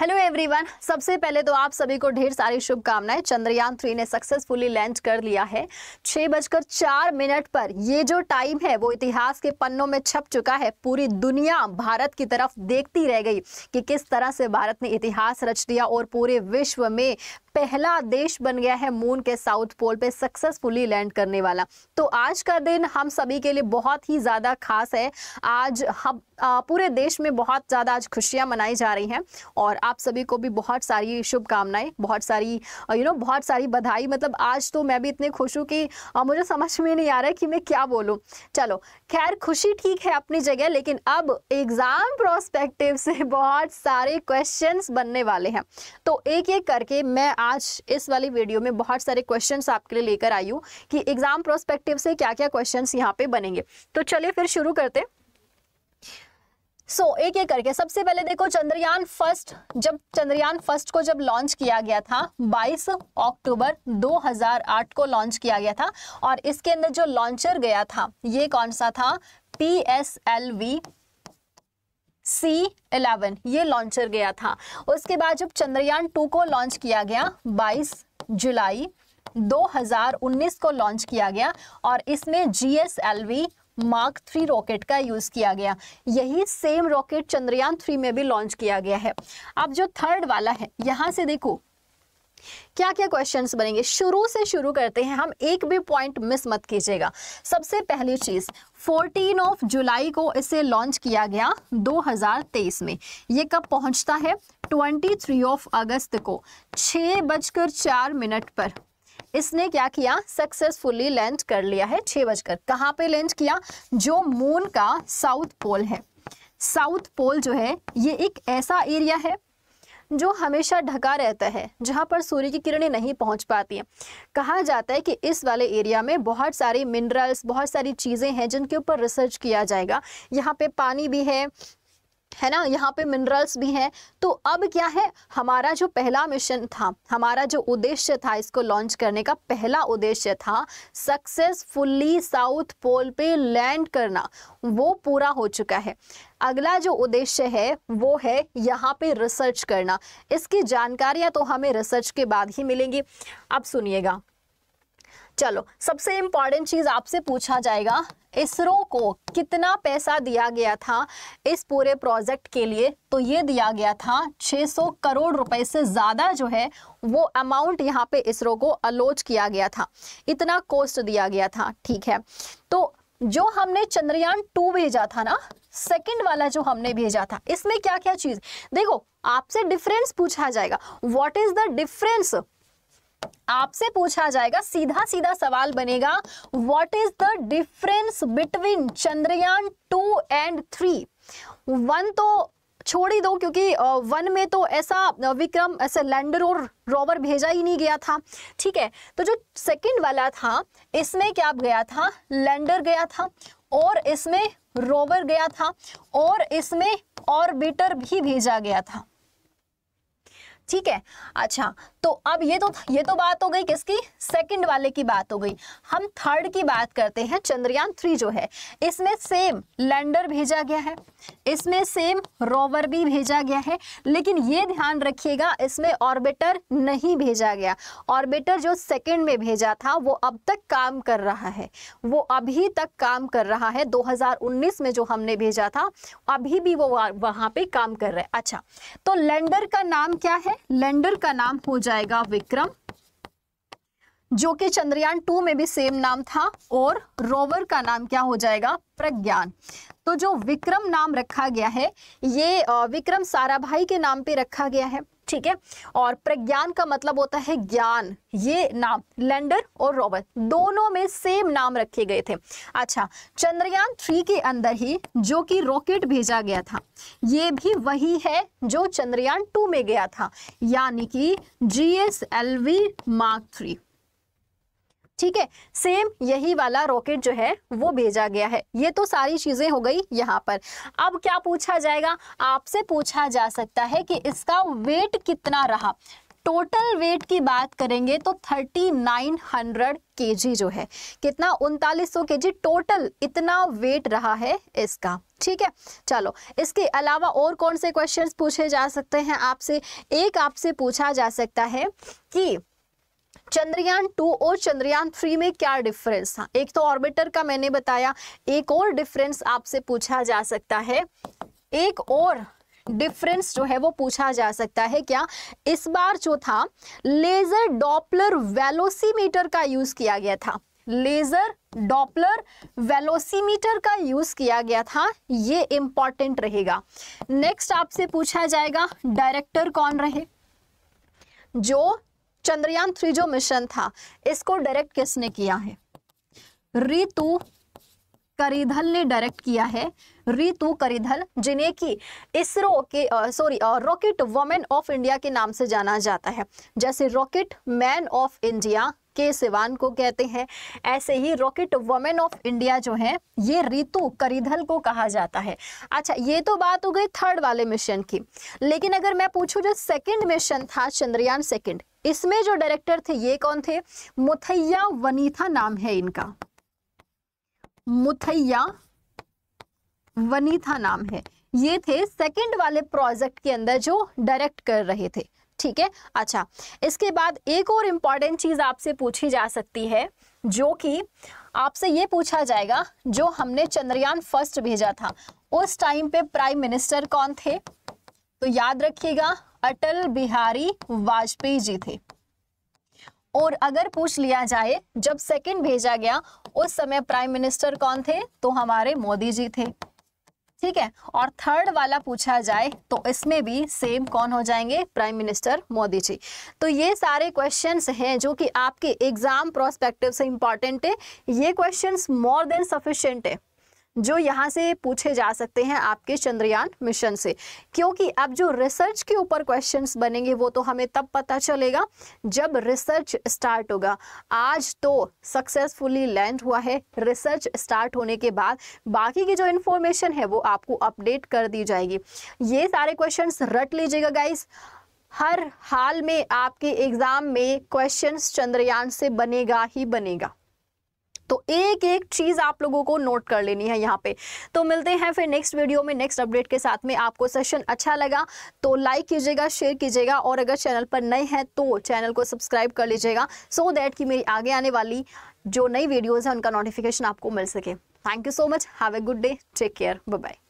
hello everyone सबसे पहले तो आप सभी को ढेर सारी शुभकामनाएं चंद्रयान थ्री ने सक्सेसफुली लैंड कर लिया है छह बजकर चार मिनट पर ये जो टाइम है वो इतिहास के पन्नों में छप चुका है पूरी दुनिया भारत की तरफ देखती रह गई कि किस तरह से भारत ने इतिहास रच दिया और पूरे विश्व में पहला देश बन गया है मून के साउथ पोल पे सक्सेसफुली लैंड करने वाला तो आज का दिन हम सभी के लिए बहुत ही ज़्यादा खास है आज हम आ, पूरे देश में बहुत ज़्यादा आज खुशियां मनाई जा रही हैं और आप सभी को भी बहुत सारी शुभकामनाएं बहुत सारी यू नो बहुत सारी बधाई मतलब आज तो मैं भी इतने खुश हूँ कि आ, मुझे समझ में नहीं आ रहा है कि मैं क्या बोलूँ चलो खैर खुशी ठीक है अपनी जगह लेकिन अब एग्ज़ाम प्रोस्पेक्टिव से बहुत सारे क्वेश्चन बनने वाले हैं तो एक एक करके मैं आज इस वाली वीडियो में बहुत सारे क्वेश्चन आपके लिए लेकर आई हूँ कि एग्जाम प्रोस्पेक्टिव से क्या क्या क्वेश्चन यहाँ पे बनेंगे तो चलिए फिर शुरू करते सो so, एक एक करके सबसे पहले देखो चंद्रयान फर्स्ट जब चंद्रयान फर्स्ट को जब लॉन्च किया गया था 22 अक्टूबर 2008 को लॉन्च किया गया था और इसके अंदर जो लॉन्चर गया था ये कौन सा था P S L V C eleven ये लॉन्चर गया था उसके बाद जब चंद्रयान टू को लॉन्च किया गया 22 जुलाई 2019 को लॉन्च किया गया और इसमें जीएसएलवी मार्क थ्री रॉकेट का यूज किया गया यही सेम रॉकेट चंद्रयान थ्री में भी लॉन्च किया गया है अब जो थर्ड वाला है यहां से देखो क्या क्या क्वेश्चंस बनेंगे शुरू से शुरू करते हैं हम एक भी पॉइंट मिस मत कीजिएगा सबसे पहली चीज़ 14 ऑफ जुलाई को इसे लॉन्च किया गया 2023 में ये कब पहुंचता है 23 ऑफ अगस्त को छः बजकर चार मिनट पर इसने क्या किया सक्सेसफुली लैंड कर लिया है छः बजकर कहाँ पे लैंड किया जो मून का साउथ पोल है साउथ पोल जो है ये एक ऐसा एरिया है जो हमेशा ढका रहता है जहाँ पर सूर्य की किरणें नहीं पहुँच पाती हैं कहा जाता है कि इस वाले एरिया में बहुत सारी मिनरल्स बहुत सारी चीज़ें हैं जिनके ऊपर रिसर्च किया जाएगा यहाँ पे पानी भी है है ना यहाँ पे मिनरल्स भी हैं तो अब क्या है हमारा जो पहला मिशन था हमारा जो उद्देश्य था इसको लॉन्च करने का पहला उद्देश्य था सक्सेसफुली साउथ पोल पे लैंड करना वो पूरा हो चुका है अगला जो उद्देश्य है वो है यहाँ पे रिसर्च करना इसकी जानकारियाँ तो हमें रिसर्च के बाद ही मिलेंगी अब सुनिएगा चलो सबसे इंपॉर्टेंट चीज आपसे पूछा जाएगा इसरो को कितना पैसा दिया गया था इस पूरे प्रोजेक्ट के लिए तो ये दिया गया था 600 करोड़ रुपए से ज़्यादा जो है वो अमाउंट यहाँ पे इसरो को अलोट किया गया था इतना कोस्ट दिया गया था ठीक है तो जो हमने चंद्रयान टू भेजा था ना सेकंड वाला जो हमने भेजा था इसमें क्या क्या चीज़ देखो आपसे डिफरेंस पूछा जाएगा व्हाट इज़ द डिफरेंस आपसे पूछा जाएगा सीधा सीधा सवाल बनेगा what is the difference between Chandrayaan two and three one तो छोड़ ही दो क्योंकि वन में तो ऐसा विक्रम ऐसे लैंडर और रोवर भेजा ही नहीं गया था ठीक है तो जो सेकंड वाला था इसमें क्या गया था लैंडर गया था और इसमें रोवर गया था और इसमें ऑर्बिटर भी भेजा गया था ठीक है अच्छा तो अब ये तो ये तो बात हो गई किसकी सेकंड वाले की बात हो गई हम थर्ड की बात करते हैं चंद्रयान थ्री जो है इसमें सेम लैंडर भेजा गया है इसमें सेम रोवर भी भेजा गया है लेकिन ये ध्यान रखिएगा इसमें ऑर्बिटर नहीं भेजा गया ऑर्बिटर जो सेकंड में भेजा था वो अब तक काम कर रहा है वो अभी तक काम कर रहा है दो में जो हमने भेजा था अभी भी वो वहां पर काम कर रहा है अच्छा तो लैंडर का नाम क्या है लैंडर का नाम हो जाएगा विक्रम जो कि चंद्रयान टू में भी सेम नाम था और रोवर का नाम क्या हो जाएगा प्रज्ञान तो जो विक्रम नाम रखा गया है ये विक्रम साराभाई के नाम पे रखा गया है ठीक है और प्रज्ञान का मतलब होता है ज्ञान ये नाम लैंडर और रोवर दोनों में सेम नाम रखे गए थे अच्छा चंद्रयान थ्री के अंदर ही जो कि रॉकेट भेजा गया था ये भी वही है जो चंद्रयान टू में गया था यानी कि G S L V mark three ठीक है सेम यही वाला रॉकेट जो है वो भेजा गया है ये तो सारी चीजें हो गई यहाँ पर अब क्या पूछा जाएगा आपसे पूछा जा सकता है कि इसका वेट कितना रहा टोटल वेट की बात करेंगे तो 3900 केजी जो है कितना उनतालीस सौ के टोटल इतना वेट रहा है इसका ठीक है चलो इसके अलावा और कौन से क्वेश्चंस पूछे जा सकते हैं आपसे एक आपसे पूछा जा सकता है कि चंद्रयान टू और चंद्रयान थ्री में क्या डिफरेंस था एक तो ऑर्बिटर का मैंने बताया एक और डिफरेंस आपसे पूछा जा सकता है एक और डिफरेंस जो है वो पूछा जा सकता है क्या इस बार जो था लेजर डॉपलर वेलोसीमीटर का यूज किया गया था लेजर डॉपलर वेलोसीमीटर का यूज किया गया था ये इंपॉर्टेंट रहेगा नेक्स्ट आपसे पूछा जाएगा डायरेक्टर कौन रहे जो चंद्रयान थ्री जो मिशन था इसको डायरेक्ट किसने किया है रितु करीधल ने डायरेक्ट किया है रितु करिधल जिन्हें की इसरो के sorry rocket women of India के नाम से जाना जाता है जैसे रॉकेट मैन ऑफ इंडिया के सिवान को कहते हैं ऐसे ही रॉकेट वोमेन ऑफ इंडिया जो है ये रितु करिधल को कहा जाता है अच्छा ये तो बात हो गई थर्ड वाले मिशन की लेकिन अगर मैं पूछूं जो सेकंड मिशन था चंद्रयान सेकंड इसमें जो डायरेक्टर थे ये कौन थे मुथैया वनीथा नाम है इनका मुथैया वनीथा नाम है ये थे सेकंड वाले प्रोजेक्ट के अंदर जो डायरेक्ट कर रहे थे ठीक है अच्छा इसके बाद एक और इंपॉर्टेंट चीज़ आपसे पूछी जा सकती है जो कि आपसे ये पूछा जाएगा जो हमने चंद्रयान फर्स्ट भेजा था उस टाइम पे प्राइम मिनिस्टर कौन थे तो याद रखिएगा अटल बिहारी वाजपेयी जी थे और अगर पूछ लिया जाए जब सेकंड भेजा गया उस समय प्राइम मिनिस्टर कौन थे तो हमारे मोदी जी थे ठीक है और थर्ड वाला पूछा जाए तो इसमें भी सेम कौन हो जाएंगे प्राइम मिनिस्टर मोदी जी तो ये सारे क्वेश्चंस हैं जो कि आपके एग्जाम प्रोस्पेक्टिव से इंपॉर्टेंट है ये क्वेश्चंस मोर देन सफिशियंट है जो यहाँ से पूछे जा सकते हैं आपके चंद्रयान मिशन से क्योंकि अब जो रिसर्च के ऊपर क्वेश्चंस बनेंगे वो तो हमें तब पता चलेगा जब रिसर्च स्टार्ट होगा आज तो सक्सेसफुली लैंड हुआ है रिसर्च स्टार्ट होने के बाद बाकी की जो इन्फॉर्मेशन है वो आपको अपडेट कर दी जाएगी ये सारे क्वेश्चन रट लीजिएगा गाइस हर हाल में आपके एग्ज़ाम में क्वेश्चंस चंद्रयान से बनेगा ही बनेगा तो एक एक चीज़ आप लोगों को नोट कर लेनी है यहाँ पे तो मिलते हैं फिर नेक्स्ट वीडियो में नेक्स्ट अपडेट के साथ में आपको सेशन अच्छा लगा तो लाइक कीजिएगा शेयर कीजिएगा और अगर चैनल पर नए हैं तो चैनल को सब्सक्राइब कर लीजिएगा सो दैट कि मेरी आगे आने वाली जो नई वीडियोज़ हैं उनका नोटिफिकेशन आपको मिल सके thank you so much have a good day take care bye